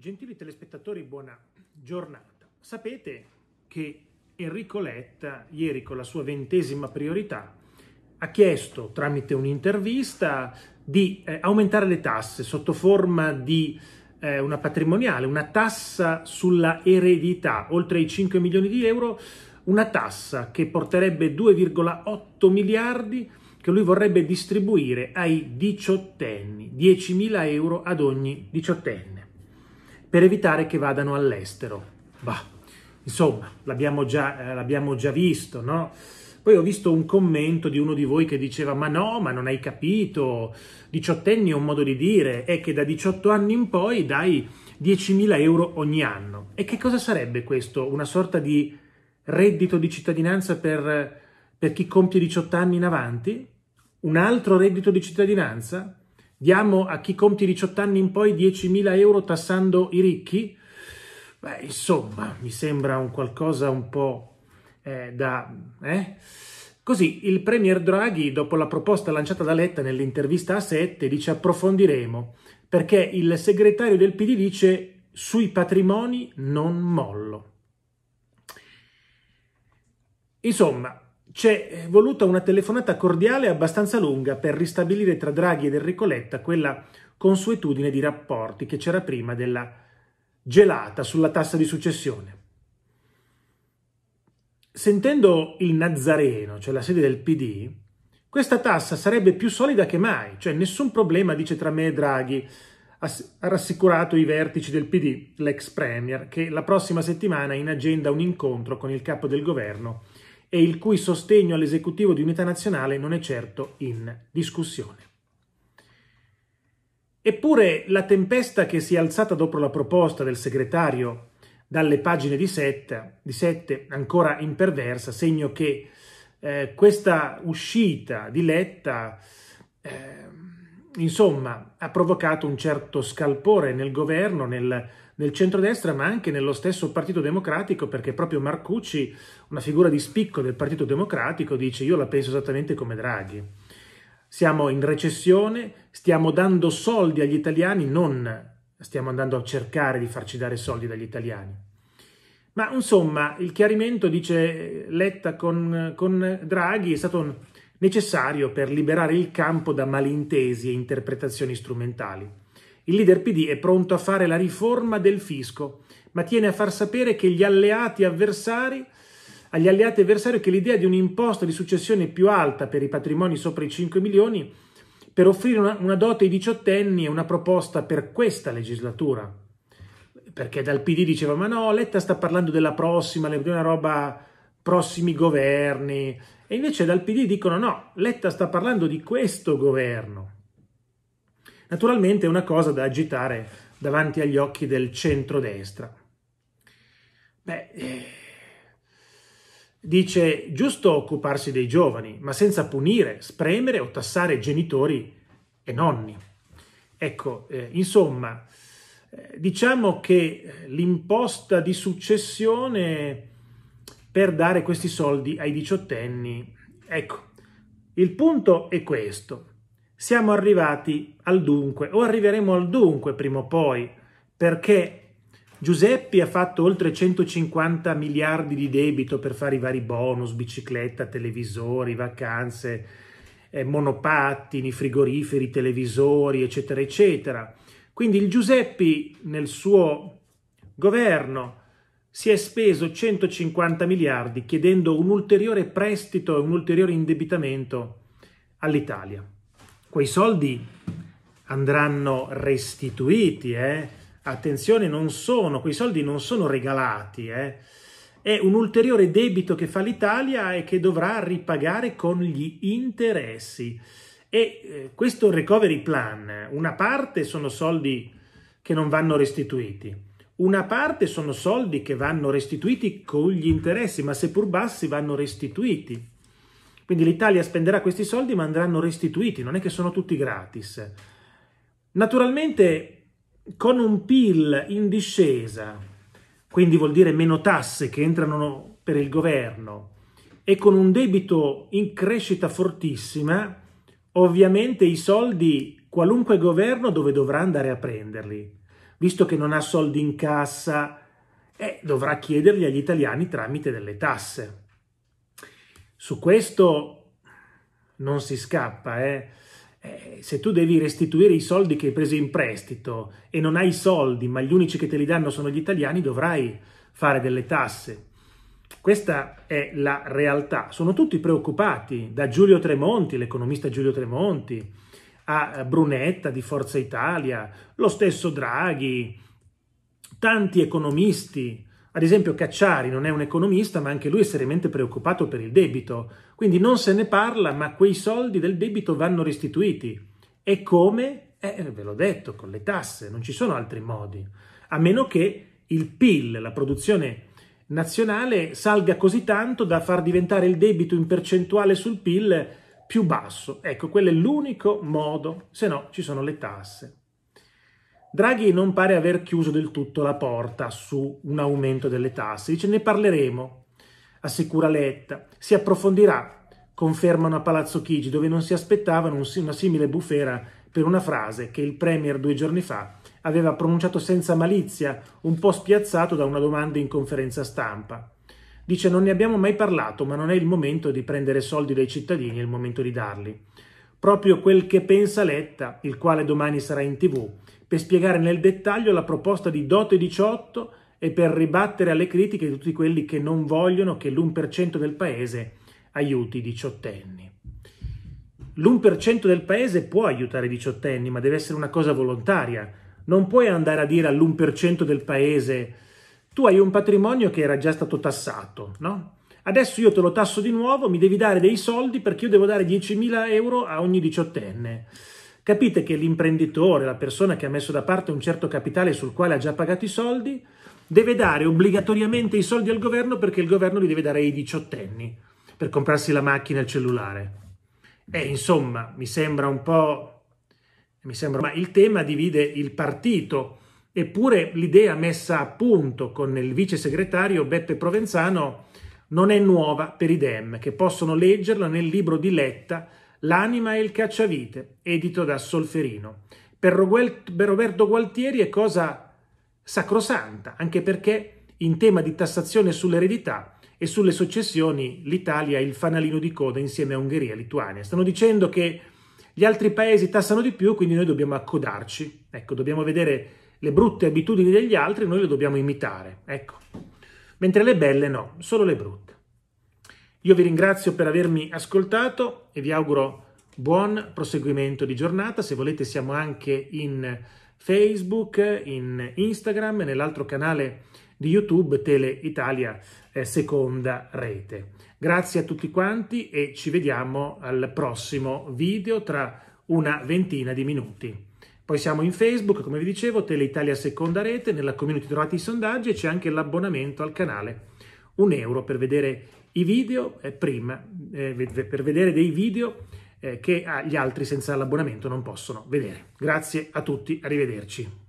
Gentili telespettatori, buona giornata. Sapete che Enrico Letta, ieri con la sua ventesima priorità, ha chiesto tramite un'intervista di eh, aumentare le tasse sotto forma di eh, una patrimoniale, una tassa sulla eredità, oltre ai 5 milioni di euro, una tassa che porterebbe 2,8 miliardi che lui vorrebbe distribuire ai diciottenni, 10 mila euro ad ogni diciottenne per evitare che vadano all'estero. Bah, insomma, l'abbiamo già, eh, l'abbiamo già visto, no? Poi ho visto un commento di uno di voi che diceva ma no, ma non hai capito, diciottenni è un modo di dire, è che da 18 anni in poi dai 10.000 euro ogni anno. E che cosa sarebbe questo? Una sorta di reddito di cittadinanza per, per chi compie 18 anni in avanti? Un altro reddito di cittadinanza? Diamo a chi compie 18 anni in poi 10.000 euro tassando i ricchi? Beh, insomma, mi sembra un qualcosa un po' eh, da... Eh? Così il Premier Draghi, dopo la proposta lanciata da Letta nell'intervista a 7, dice approfondiremo, perché il segretario del PD dice sui patrimoni non mollo. Insomma, c'è eh, voluta una telefonata cordiale abbastanza lunga per ristabilire tra Draghi ed Enrico Letta quella consuetudine di rapporti che c'era prima della gelata sulla tassa di successione. Sentendo il Nazareno, cioè la sede del PD, questa tassa sarebbe più solida che mai, cioè nessun problema, dice tra me e Draghi, ha rassicurato i vertici del PD, l'ex Premier, che la prossima settimana ha in agenda un incontro con il capo del governo e il cui sostegno all'esecutivo di unità nazionale non è certo in discussione. Eppure la tempesta che si è alzata dopo la proposta del segretario dalle pagine di sette, di sette ancora imperversa, segno che eh, questa uscita di Letta eh, insomma ha provocato un certo scalpore nel governo, nel governo, nel centrodestra ma anche nello stesso Partito Democratico perché proprio Marcucci, una figura di spicco del Partito Democratico, dice io la penso esattamente come Draghi. Siamo in recessione, stiamo dando soldi agli italiani, non stiamo andando a cercare di farci dare soldi dagli italiani. Ma insomma, il chiarimento, dice Letta con, con Draghi, è stato necessario per liberare il campo da malintesi e interpretazioni strumentali. Il leader PD è pronto a fare la riforma del fisco, ma tiene a far sapere che gli alleati avversari agli alleati avversari che l'idea di un'imposta di successione più alta per i patrimoni sopra i 5 milioni per offrire una, una dote ai diciottenni è una proposta per questa legislatura. Perché dal PD diceva ma no, Letta sta parlando della prossima, di una roba prossimi governi. E invece dal PD dicono no, Letta sta parlando di questo governo. Naturalmente è una cosa da agitare davanti agli occhi del centrodestra. Beh, eh, dice giusto occuparsi dei giovani, ma senza punire, spremere o tassare genitori e nonni. Ecco, eh, insomma, eh, diciamo che eh, l'imposta di successione per dare questi soldi ai diciottenni, ecco, il punto è questo siamo arrivati al dunque, o arriveremo al dunque prima o poi, perché Giuseppi ha fatto oltre 150 miliardi di debito per fare i vari bonus, bicicletta, televisori, vacanze, eh, monopattini, frigoriferi, televisori, eccetera, eccetera. Quindi il Giuseppi nel suo governo si è speso 150 miliardi chiedendo un ulteriore prestito e un ulteriore indebitamento all'Italia. Quei soldi andranno restituiti, eh? attenzione, non sono, quei soldi non sono regalati, eh? è un ulteriore debito che fa l'Italia e che dovrà ripagare con gli interessi. E eh, questo recovery plan, una parte sono soldi che non vanno restituiti, una parte sono soldi che vanno restituiti con gli interessi, ma seppur bassi vanno restituiti. Quindi l'Italia spenderà questi soldi ma andranno restituiti, non è che sono tutti gratis. Naturalmente con un PIL in discesa, quindi vuol dire meno tasse che entrano per il governo, e con un debito in crescita fortissima, ovviamente i soldi qualunque governo dove dovrà andare a prenderli. Visto che non ha soldi in cassa, eh, dovrà chiederli agli italiani tramite delle tasse. Su questo non si scappa, eh? Eh, se tu devi restituire i soldi che hai preso in prestito e non hai soldi, ma gli unici che te li danno sono gli italiani, dovrai fare delle tasse. Questa è la realtà. Sono tutti preoccupati, da Giulio Tremonti, l'economista Giulio Tremonti, a Brunetta di Forza Italia, lo stesso Draghi, tanti economisti ad esempio Cacciari non è un economista, ma anche lui è seriamente preoccupato per il debito. Quindi non se ne parla, ma quei soldi del debito vanno restituiti. E come? Eh, eh ve l'ho detto, con le tasse, non ci sono altri modi. A meno che il PIL, la produzione nazionale, salga così tanto da far diventare il debito in percentuale sul PIL più basso. Ecco, quello è l'unico modo, se no ci sono le tasse. Draghi non pare aver chiuso del tutto la porta su un aumento delle tasse, dice ne parleremo, assicura Letta, si approfondirà, confermano a Palazzo Chigi, dove non si aspettavano un, una simile bufera per una frase che il Premier due giorni fa aveva pronunciato senza malizia, un po' spiazzato da una domanda in conferenza stampa. Dice non ne abbiamo mai parlato, ma non è il momento di prendere soldi dai cittadini, è il momento di darli proprio quel che pensa Letta, il quale domani sarà in tv, per spiegare nel dettaglio la proposta di Dote 18 e per ribattere alle critiche di tutti quelli che non vogliono che l'1% del paese aiuti i diciottenni. L'1% del paese può aiutare i diciottenni, ma deve essere una cosa volontaria. Non puoi andare a dire all'1% del paese tu hai un patrimonio che era già stato tassato, no? Adesso io te lo tasso di nuovo, mi devi dare dei soldi perché io devo dare 10.000 euro a ogni diciottenne. Capite che l'imprenditore, la persona che ha messo da parte un certo capitale sul quale ha già pagato i soldi, deve dare obbligatoriamente i soldi al governo perché il governo li deve dare ai diciottenni per comprarsi la macchina e il cellulare. E eh, insomma, mi sembra un po'... Mi sembra... Ma il tema divide il partito, eppure l'idea messa a punto con il vice segretario Beppe Provenzano non è nuova per i Dem, che possono leggerla nel libro di Letta L'anima e il cacciavite, edito da Solferino. Per Roberto Gualtieri è cosa sacrosanta, anche perché in tema di tassazione sull'eredità e sulle successioni l'Italia è il fanalino di coda insieme a Ungheria e Lituania. Stanno dicendo che gli altri paesi tassano di più, quindi noi dobbiamo accodarci. Ecco, dobbiamo vedere le brutte abitudini degli altri, noi le dobbiamo imitare. Ecco mentre le belle no, solo le brutte. Io vi ringrazio per avermi ascoltato e vi auguro buon proseguimento di giornata. Se volete siamo anche in Facebook, in Instagram e nell'altro canale di YouTube Tele Italia eh, Seconda Rete. Grazie a tutti quanti e ci vediamo al prossimo video tra una ventina di minuti. Poi siamo in Facebook, come vi dicevo, Teleitalia Seconda Rete, nella community trovate i sondaggi e c'è anche l'abbonamento al canale. Un euro per vedere i video eh, prima, eh, per vedere dei video eh, che ah, gli altri senza l'abbonamento non possono vedere. Grazie a tutti, arrivederci.